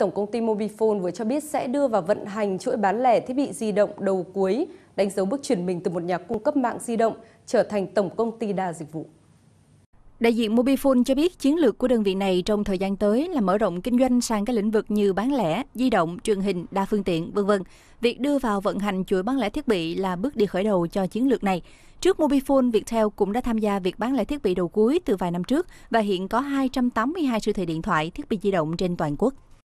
Tổng công ty Mobifone vừa cho biết sẽ đưa vào vận hành chuỗi bán lẻ thiết bị di động đầu cuối, đánh dấu bước chuyển mình từ một nhà cung cấp mạng di động trở thành tổng công ty đa dịch vụ. Đại diện Mobifone cho biết chiến lược của đơn vị này trong thời gian tới là mở rộng kinh doanh sang các lĩnh vực như bán lẻ, di động, truyền hình, đa phương tiện, vân vân. Việc đưa vào vận hành chuỗi bán lẻ thiết bị là bước đi khởi đầu cho chiến lược này. Trước Mobifone, Viettel cũng đã tham gia việc bán lẻ thiết bị đầu cuối từ vài năm trước và hiện có 282 siêu thị điện thoại, thiết bị di động trên toàn quốc.